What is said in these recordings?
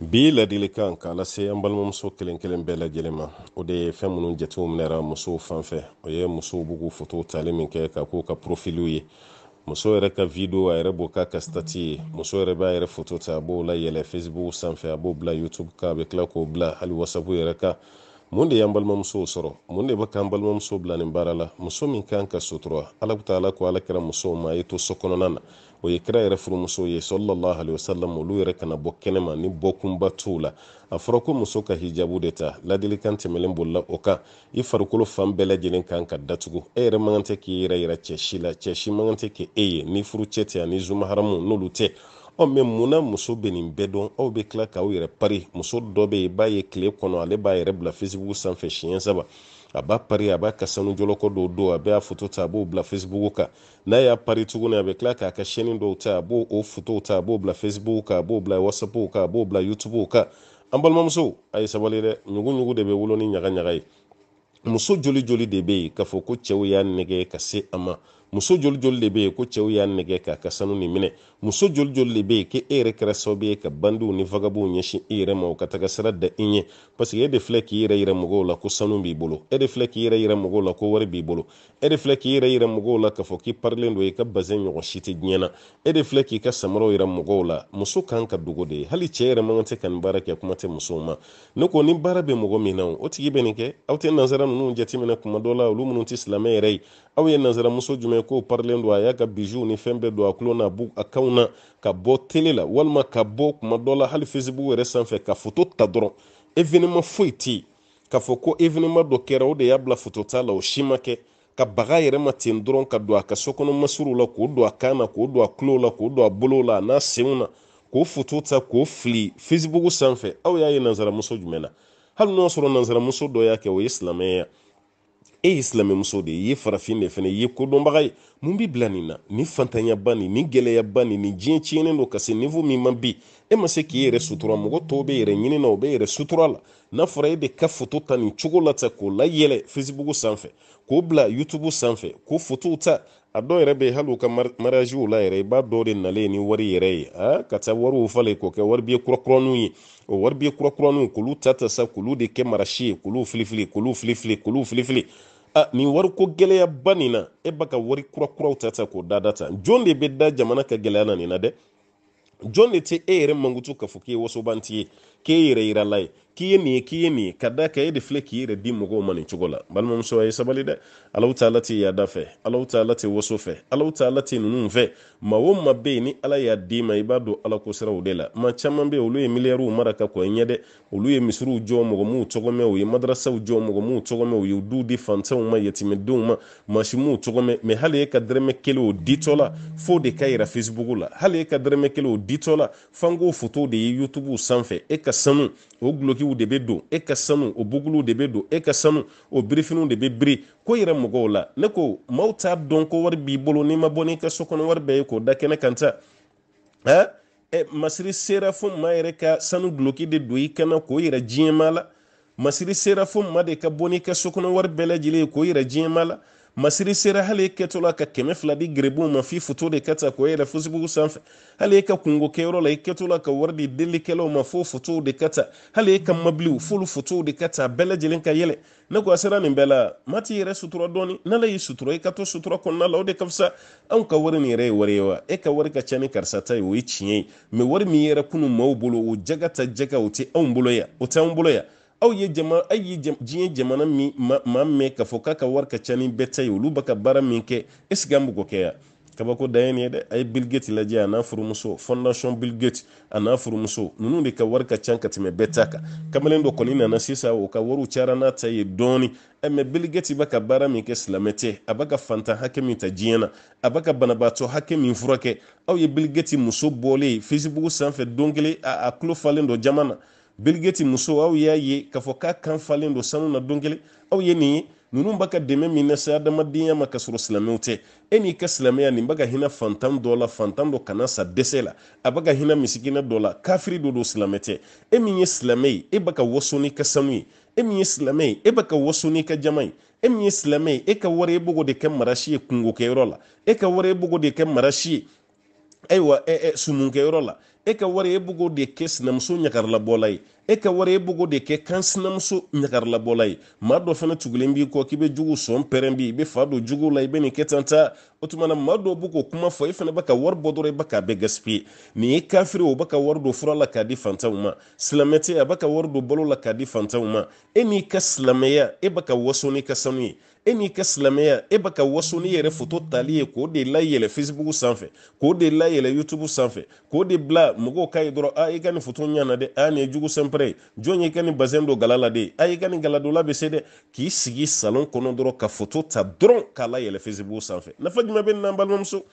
bi ladilikan k'a lase an balimamuso kelen kelen bɛɛ lajɛlen ma o de ye fɛn minnu jatew minɛra musow fan fɛ o ye musow b'u k'u foto tali min kɛ ka k'u ka porofiliw ye muso yɛrɛ ka video a yɛrɛ b'o k'a ka stati ye muso yɛrɛ b'a yɛrɛ foto ta a b'o layɛlɛ facebook sanfɛ a b'o bila youtube kan a bɛ tila k'o bila hali wasapu yɛrɛ kan mun de y'an balimamusow sɔrɔ mun de bɛ k'an balimamusow bila nin baara la muso min kan ka sutura ala bɛ ko ala kɛra musow ma a ye to so kɔnɔna na o ye kira yɛrɛ furumuso ye sallallahu alaihi wasallam olu yɛrɛ kana bɔ kɛnɛma ni bɔkunba t'u la a fɔra ko muso ka hijabu de ta ladilikan tɛmɛlen bolila o kan i farikolo fan bɛɛ lajɛlen kan ka datugu e yɛrɛ man tɛ k'i yɛrɛ yira cɛ si la cɛ si man tɛ k'e ye ni furu cɛ tɛ ani zumaharamu n'olu ɔ mɛ mun na muso bɛ nin bɛɛ dɔn aw bɛ tila k'aw yɛrɛ pari muso dɔ be yen i b'a ye tile kɔnɔ ale b'a yɛrɛ bila facebook sanfɛ siɲɛ saba a b'a pari a b'a ka sanu jɔlɔkɔ dɔw don a foto ta a b'o bila facebook kan n'a y'a pari tuguni a bɛ tila k'a ka sɛni dɔw ta a b'o o fotow ta a b'o bila facebook kan a b'o bila whatsappw kan a b'o bila youtubew kan an balimamuso a ye sabali dɛ ɲuguɲugu de bɛ wolo ni ɲaga ɲaga ye muso joli joli de bɛ yen k'a fɔ ko cɛw y'a nɛgɛ ka se a ma muso joli joli de bɛ ko cɛw y'a nɛgɛ k'a ka sanu nin minɛ muso joli joli de bɛ yen k'e e yɛrɛ kɛra sababu ye ka bandiw ni vagabɔw ɲɛsin e yɛrɛ ma o ka taga sira da i ɲɛ paseke e de filɛ k'i yɛrɛ yɛrɛ mɔgɔw la ko sanu b'i bolo e de filɛ k'i yɛrɛ yɛrɛ mɔgɔw la ko wari b'i bolo e de filɛ k'i yɛrɛ yɛrɛ mɔgɔw la k'a fɔ k'i parilen don i ka bazɛn ɲɔgɔn si tɛ diɲɛ na e de filɛ k'i ka samaraw yɛrɛ mɔgɔw la muso kan ka dogo de ye hali cɛ yɛrɛ man tɛ ka nin baara kɛ kuma tɛ musow ma ne ko ni baara bɛ mɔgɔ min na o tigi bɛ nin kɛ aw tɛ nansara ninnu jateminɛ kuma dɔ la olu minnu tɛ silamɛ yɛrɛ ye aw ye nazara muso jumɛn k'o parilen don a y'a ka bijuw ni fɛn bɛɛ don a kulo n'a bu a kanw na ka bɔ tele la walima ka bɔ kuma dɔ la hali facebook yɛrɛ sanfɛ ka foto ta dɔrɔn evenema foyi tɛ yen k'a fɔ ko evenema dɔ kɛra o de y'a bila foto t'a la o si ma kɛ ka baga yɛrɛ ma ten dɔrɔn ka don a ka sokɔnɔ masuruw la k'o don a kan na k'o don a kulo la k'o don a bolow la a n'a senw na k'o foto ta k'o fili facebook sanfɛ aw y'a ye nazara muso jumɛn na hali n'o y'a sɔrɔ nansaramuso dɔ y'a kɛ o ye silamɛya ye e ye silamɛmuso de ye i ye farafin de fana i ye kodɔnbaga ye mun b'i bila nin na nin fantanyaba nin nin gɛlɛyaba nin nin diɲɛ tiɲɛnen don ka se niveau min ma bi e ma se k'i yɛrɛ sutura mɔgɔ tɔw bɛ yɛrɛ ɲini na o bɛ yɛrɛ sutura la n'a fɔra e de ka foto ta nin cogo la ta k'o layɛlɛ facebook sanfɛ k'o bila youtube sanfɛ k'o fotow ta a dɔw yɛrɛ bɛ hali u ka mariagew la yɛrɛ i b'a dɔw de nalen ni wari yɛrɛ ye a ka taa wariw falen k'o kɛ waribiye kurakuraniw ye o waribiye kurakuraniw k'olu ta ta sa k'olu de kɛ marasi ye k'olu filifili k'olu filifili k'olu filifili a nin wariko gɛlɛyaba nin na e ba ka wari kura kuraw ta ta k'o dadata ta jɔn de bɛ da jamana ka gɛlɛya na nin na dɛ jɔn de te e yɛrɛ mankutu k'a fɔ k'i ye wasobanti ye k'e yɛrɛ yirala ye k'i ye nin ye k'i ye nin ye ka da kan e de filɛ k'i yɛrɛ di mɔgɔw ma nin cogo la balimamuso a ye sabali dɛ alaw ta ala tɛ yaada fɛ alaw ta ala tɛ waso fɛ alaw ta ala tɛ ninnu fɛ maa o maa bɛ yen ni ala y'a d'i ma i b'a dɔn ala ko siraw de la ma caman bɛ yen olu ye miliyariw mara ka kɔ i ɲɛ dɛ olu ye misiriw jɔ mɔgɔ m'u tɔgɔmɛ u ye madarasaw jɔ mɔgɔ m'u tɔgɔmɛ u ye duw di fantanw ma yɛtimɛdenw ma masi m'u tɔgɔmɛ mɛ hali e ka dɛrɛmɛ kelen o ditɔ la f'o de ka yira facebook la hali e ka dɛrɛmɛ kelen o ditɔ la fanko foto de ye youtube sanfɛ e ka sanu o gulokiw de be don e ka sanu o buguliw de bɛ don e ka sanu o birifinu de be biri ko yɛrɛ mɔgɔw la ne ko maaw t'a dɔn ko wari b'i bolo n'i ma bɔ n'i ka so wari bɛɛ ye k'o da kɛnɛ kan ta ɛ masiri sera fo maa yɛrɛ ka sanu guloki de don i kana k'o yɛrɛ diɲɛma la masiri sera fo maa de ka bɔ n'i ka so wari bɛɛ lajɛlen ye k'o yɛrɛ diɲɛma la. masiri sera hali kɛtɔ la ka kɛmɛ fila di gerebu ma f'i foto de ka ta k'o yɛlɛ fosibugu sanfɛ hali ka kungo kɛyɔrɔ la i kɛtɔ la ka wari di delikɛlaw ma fo fotow de ka ta hali ka mabiliw f'olu fotow de ka ta bɛɛ lajɛlen ka yɛlɛ ne ko a sera nin bɛɛ la ma t'i yɛrɛ sutura dɔɔni n'ala y'i sutura i ka to sutura kɔnɔna la o de ka fisa anw ka wari nin yɛrɛ ye wari ye wa e ka wari ka ca ni karisa ta ye o ye tiɲɛ ye mɛ wari min yɛrɛ kunu maaw bolo o jɛgɛ ta jɛgɛ o tɛ anw bolo yan o tɛ anw bolo yan aw ye jama aw ye diɲɛ jamana min maa mɛn k'a fɔ k'a ka wari ka ca ni bɛɛ ta ye olu b'a ka baara min kɛ est ce que an b'o kɛ yan kabako dan ye nin ye dɛ a ye bill gate lajɛ a n'a furumuso fondation bill gate a n'a furumuso ninnu de ka wari ka ca ka tɛmɛ bɛɛ ta kan kamalen dɔ kɔni nana sisan o ka wariw cayara n'a ta ye dɔɔni ɛ mɛ bill gate b'a ka baara min kɛ silamɛ tɛ a b'a ka fantan hakɛ min ta diɲɛ na a b'a ka banabaatɔ hakɛ min furakɛ aw ye bill gate muso bɔlen facebook sanfɛ don kelen a a tulo falen don jama na bilgeti muso aw y'a ye k'a fɔ k'a kan falen don sanu na don kelen aw ye nin ye ninnu b'a ka dɛmɛ min lase adamadenya ma ka sɔrɔ silamɛw tɛ e n'i ka silamɛya nin b'a ka hinɛ fantan dɔ la fantan dɔ kana sa dɛsɛ la a b'a ka hinɛ misikinɛ dɔ la kafiri dɔ don silamɛ tɛ e min ye silamɛ ye e b'a ka waso n'i ka sanu ye e min ye silamɛ ye e b'a ka waso n'i ka jama ye e min ye silamɛ ye e ka wari e b'o de kɛ marasi ye kungokɛyɔrɔ la e ka wari e b'o de kɛ marasi ye ayiwa ɛ ɛ sumunkɛyɔrɔ la e ka wari e bugo de kɛ sinamuso ɲagaralabɔla ye e ka wari e bugo de kɛ kan sinamuso ɲagaralabɔla ye maa dɔ fɛnɛ tugulen b'i kɔ k'i be jugu sɔn pɛrɛn bi i be faa don jugu la i be nin kɛ o tumana maa dɔ b'u k'o kuma fɔ e fɛnɛ bɛ ka wari bɔ dɔrɔ i bɛ k'a bɛɛ gaspiye nin ye kafiri o bɛ ka wari don fura la k'a di fantanw ma silamɛtɛ a bɛ ka wari don balo la k'a di fantanw ma e n'i ka silamɛya e bɛ ka waso n'i ka sanu ye e n'i ka silamɛya e bɛ ka waso n'i yɛrɛ foto tali ye k'o de layɛlɛ facebook sanfɛ k'o de layɛlɛ youtube sanfɛ k'o de bila mɔgɔw k'a ye dɔrɔn a i ka nin foto na dɛ a ni ye jugu sɛnpɛrɛ ye jɔn ye i ka nin bazɛn don gala la de a i ka nin galadola bɛ se dɛ k'i sigi salon kɔnɔ dɔrɔn ka foto ta dɔrɔn k'a layɛlɛ facebook sanfɛ nafa jumɛn bɛ nin na an balimamuso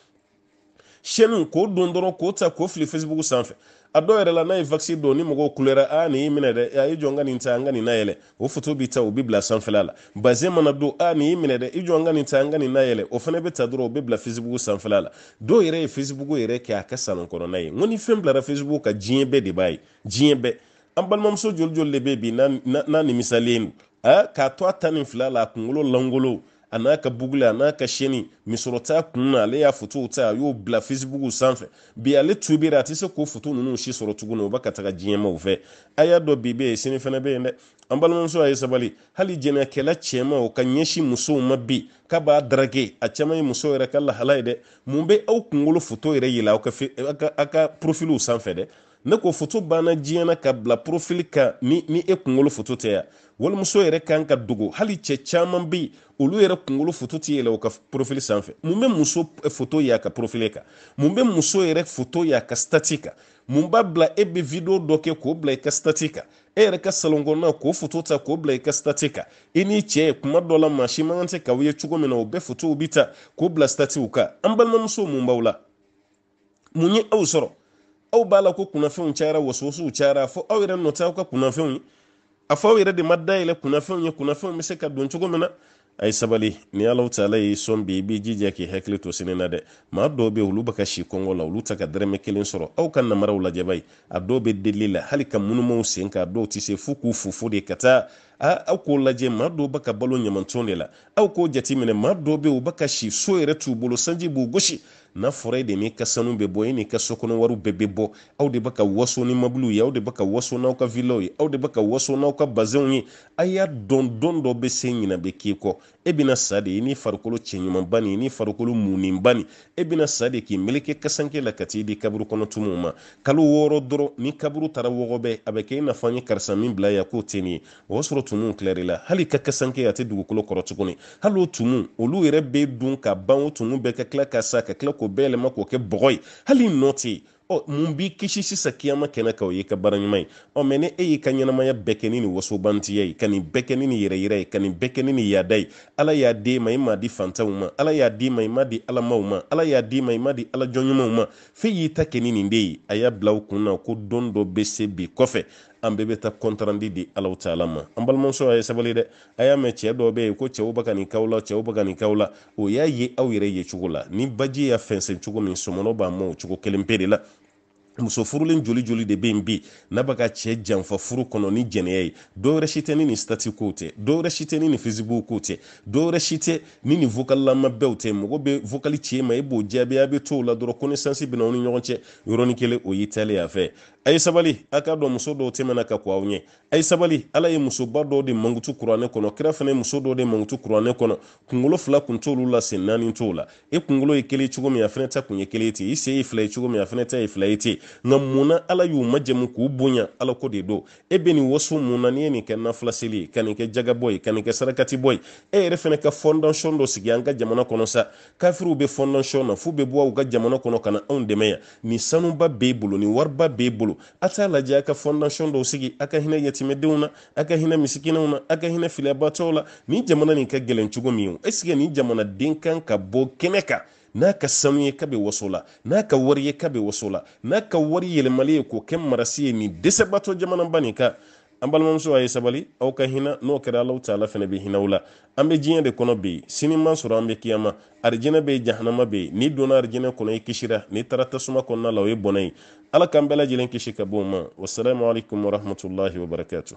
sɛlu k'o don dɔrɔn k'o ta k'o fili facebook sanfɛ a dɔw yɛrɛ la n'a ye vakisi don ni mɔgɔw kulera a nin y'i minɛ dɛ a i jɔ n ka nin ta n ka nin nayɛlɛ o foto b'i ta o bi bila sanfɛla la baze mana don a nin y'i minɛ dɛ i jɔ n ka nin ta n ka nin nayɛlɛ o fana bɛ ta dɔrɔn o bi bila facebook sanfɛla la dɔw yɛrɛ e ye facebook yɛrɛ kɛ a ka salon kɔnɔna ye n ko ni fɛn bilara facebook ka diɲɛ bɛɛ de b'a ye diɲɛ bɛɛ an balimamuso joli joli de bɛ bi n'a nimisalen don k'a to a ta nin fila la a kunkolo langolo a n'a ka bugula a n'a ka sɛni misɔrɔ t'a kun na ale y'a fotow ta a y'o bila facebook sanfɛ bi ale tubira a tɛ se k'o foto ninnu si sɔrɔ tuguni o ba ka taga diɲɛmaw fɛ a y'a dɔn bi bɛ yen sini fana bɛ yen dɛ an balimamuso a ye sabali hali jɛnɛkɛla cɛman o ka ɲɛsin musow ma bi k'a b'a darage a caman ye muso yɛrɛ ka lahala ye dɛ mun bɛ aw kunkolo foto yɛrɛ yɛlɛ aw ka aw ka sanfɛ dɛ ne ko foto banna diɲɛ na ka bila profili kan ni ni e kunkolo foto tɛ yan walimuso yɛrɛ kan ka dogo hali cɛ caman bɛ yen olu yɛrɛ kunkolo foto tɛ yɛlɛ o ka profili sanfɛ mun bɛ muso e, foto y'a ka profili kan mun bɛ muso yɛrɛ foto y'a ka stati kan mun b'a bila e bɛ video dɔ kɛ k'o bila i ka stati kan e yɛrɛ ka salon kɔnɔna k'o foto ta k'o bila i ka stati kan i n'i cɛ kuma dɔ la maa man kan tɛ k'aw ye cogo min na o bɛɛ fotow bɛ ta k'o bila statiw kan an balimamuso mun b'aw la mun ye aw sɔrɔ aw b'a la ko kunnafɛnw cayara wasowasow cayara fo aw yɛrɛ nɔ tɛ aw ka kunnafɛnw ye a fɔ aw yɛrɛ de ma dayɛlɛ kunnafɛnw ye kunnafɛnw bɛ se ka don cogo min na a sabali ni alaw taala y'i sɔn bi i b'i jija k'i hakili to sini na dɛ maa dɔw bɛ olu bɛ si kɔngɔ la olu ta ka dɛrɛmɛ kelen sɔrɔ aw ka namaraw lajɛ bani a dɔw bɛ deli la hali ka munumaw sen kan dɔw tɛ se fo k'u fofo de ka taa aw k'o lajɛ maa dɔw bɛ balo ɲamanton de la aw k'o jateminɛ maa dɔw bɛ u bɛ si so yɛrɛ t'u bolo sanji b'u gosi n'a fɔra e de n'i ka sanu bɛ bɔ e n'i ka sokɔnɔ wariw bɛɛ bɛ bɔ aw de bɛ ka waso ni mobiliw ye aw de bɛ ka waso n'aw ka vilaw ye aw de bɛ ka waso n'aw ka bazinw ye a y'a dɔn dɔn dɔ bɛ se ɲina bɛ k'i kɔ e bɛna sa de ye n'i farikolo cɛɲumanba nin n'i farikolo muninba nin e bɛna sa de k'i meleke kasanke la ka t'i di kaburu kɔnɔ tumuw ma kalo wɔɔrɔ dɔrɔn ni kaburu taara wɔgɔbɛ a bɛ kɛ i n'a fɔ an ye karisa min bila yan k'o tɛ nin ye o y'a sɔrɔ tumuw tilar'i la hali ka kasanke a tɛ dugukolo kɔrɔ tuguni hali o tumu olu yɛrɛ bɛ dun ka ban o tumu bɛɛ ka tila ka sa ka tila k'o k'o bɛɛlɛma k'o kɛ bɔgɔ ye hali nɔ tɛ yen ɔ mun b'i kisi sisan kiyama kɛnɛ kan o y'i ka baara ɲuman ye ɔ mɛ ni e y'i ka ɲɛnamaya bɛɛ kɛ ni nin wasobantiya ye ka nin bɛɛ kɛ ni nin yɛrɛyira ye ka nin bɛɛ kɛ ni nin yaada ye ala y'a d'e ma i m'a di fantanw ma ala y'a d'e ma i m'a di alamaw ma ala y'a d'e ma i m'a di alajɔnɲumanw ma f'i y'i ta kɛ ni nin de ye a y'a bila aw kun na ko don dɔ bɛ se bi kɔfɛ an bɛɛ bɛ taa kɔntarandi di alaw taala ma an balimamuso a ye sabali dɛ a y'a mɛn cɛ dɔw bɛ yen ko cɛw bɛ ka nin k'aw la cɛw bɛ ka k'aw la o y'a ye aw yɛrɛ ye cogo la ni baji y'a fɛnsɛn cogo min sɔmɔnɔ b'a ma o cogo kelen pe de la muso furulen joli joli de bɛ yen bi n'a bɛ ka cɛ janfa furu kɔnɔ ni jɛnɛya ye dɔw wɛrɛ si tɛ ni nin stati kow tɛ dɔw wɛrɛ si tɛ ni nin fisibuw kow tɛ dɔw si tɛ ni nin vokalilama bɛɛw tɛ mɔgɔ bɛ vokali ci e ma e b'o jaabi a bɛ t'o la dɔrɔn konesansi ni sansi bɛ na aw ni ɲɔgɔn cɛ yɔrɔnin kelen o y'i taalen a fɛ a sabali a k'a dɔn muso dɔw tɛmɛna ka kɔ aw ɲɛ a sabali ala ye musoba dɔw de mangutu kuranɛ kɔnɔ kira fana ye muso dɔw de mangutu kuranɛ kɔnɔ kungolo fila kun t'olu la sen naani t'o la e kungolo ye kelen cogo min a fana ta kun ye kelen ten i se ye fila ye cogo min a fana ta ye fila ye ten nka munna ala y'u majɛmu k'u bonya ala ko de don e bɛ nin waso mun na n'i ye nin kɛ nafilaseli ye ka nin kɛ jagabɔ ye ka nin kɛ sarakati bɔ ye e yɛrɛ fana ka fɔndansɔn dɔ sigi an ka jamana kɔnɔ sa kafiriw bɛ fɔndansɔn na f'u bɛ bɔ aw ka jamana kɔnɔ ka na anw dɛmɛ yan nin sanuba b'e bolo nin wariba b'e bolo a t'a lajɛ a ka fondation dɔw sigi a ka hinɛ yɛtimɛdenw na a ka hinɛ misikinanw na a ka hinɛ filiabatɔw la ni jamana nin ka gɛlɛn cogo min o ɛsike nin jamanaden kan ka bɔ kɛnɛ kan n'a ka sanu ye ka be waso la n'a ka wari ye ka be waso la n'a ka wari yɛlɛmali ye k'o kɛ marasi ye nin dɛsɛbatɔ jamanaba nin kan an balimamuso a ye sabali aw ka hina n'o kɛra alaw taala fɛnɛ be hinɛw la an be diɲɛ de kɔnɔ be yen sini man sɔrɔ an be kiyama arijinɛ be jahanama be ni donna arijinɛ kɔnɔ i kisira ni tara tasuma kɔnɔna la o ye bɔnɛ ye ala k'an bɛɛ lajɛlen kisi ka bɔ ma wasalamu alaikum warahmatullahi wabarakatu